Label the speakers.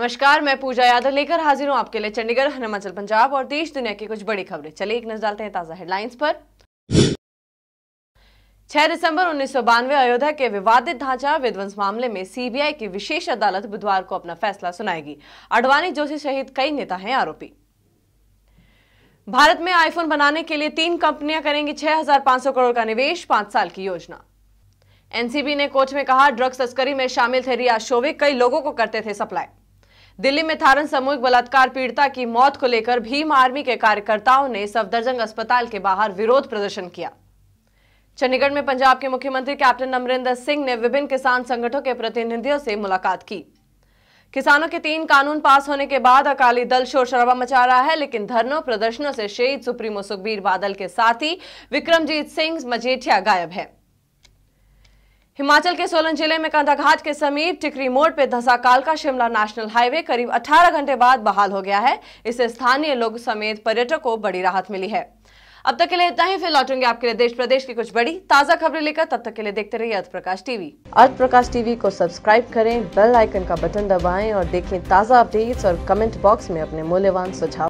Speaker 1: नमस्कार मैं पूजा यादव लेकर हाजिर हूँ आपके लिए चंडीगढ़ हिमाचल पंजाब और देश दुनिया की कुछ बड़ी खबरें चलिए एक नजर डालते हैं ताजा हेडलाइंस पर 6 दिसंबर उन्नीस अयोध्या के विवादित ढांचा विध्वंस मामले में सीबीआई की विशेष अदालत बुधवार को अपना फैसला सुनाएगी अडवाणी जोशी सहित कई नेता हैं आरोपी भारत में आईफोन बनाने के लिए तीन कंपनियां करेंगी 6,500 करोड़ का निवेश पांच साल की योजना एनसीबी ने कोर्ट में कहा ड्रग्स तस्करी में शामिल थे रिया शोवे कई लोगों को करते थे सप्लाई दिल्ली में थारन सामूहिक बलात्कार पीड़िता की मौत को लेकर भीम आर्मी के कार्यकर्ताओं ने सफदरजंग अस्पताल के बाहर विरोध प्रदर्शन किया चंडीगढ़ में पंजाब के मुख्यमंत्री कैप्टन अमरिंदर सिंह ने विभिन्न किसान संगठनों के प्रतिनिधियों से मुलाकात की किसानों के तीन कानून पास होने के बाद अकाली दल शोर शराबा मचा रहा है लेकिन धरनों प्रदर्शनों से शहीद सुप्रीमो सुखबीर बादल के साथ ही विक्रमजीत सिंह मजेठिया गायब है हिमाचल के सोलन जिले में कंधाघाट के समीप टिकरी मोड़ पर धंसा का शिमला नेशनल हाईवे करीब 18 घंटे बाद बहाल हो गया है इससे स्थानीय लोग समेत पर्यटकों को बड़ी राहत मिली है अब तक के लिए इतना ही फिर लौटेंगे आपके लिए देश प्रदेश की कुछ बड़ी ताजा खबरें लेकर तब तक के लिए देखते रहिए अर्थ प्रकाश टीवी अर्थ प्रकाश टीवी को सब्सक्राइब करें बेल आइकन का बटन दबाए और देखें ताजा अपडेट्स और कमेंट बॉक्स में अपने मूल्यवान सुझाव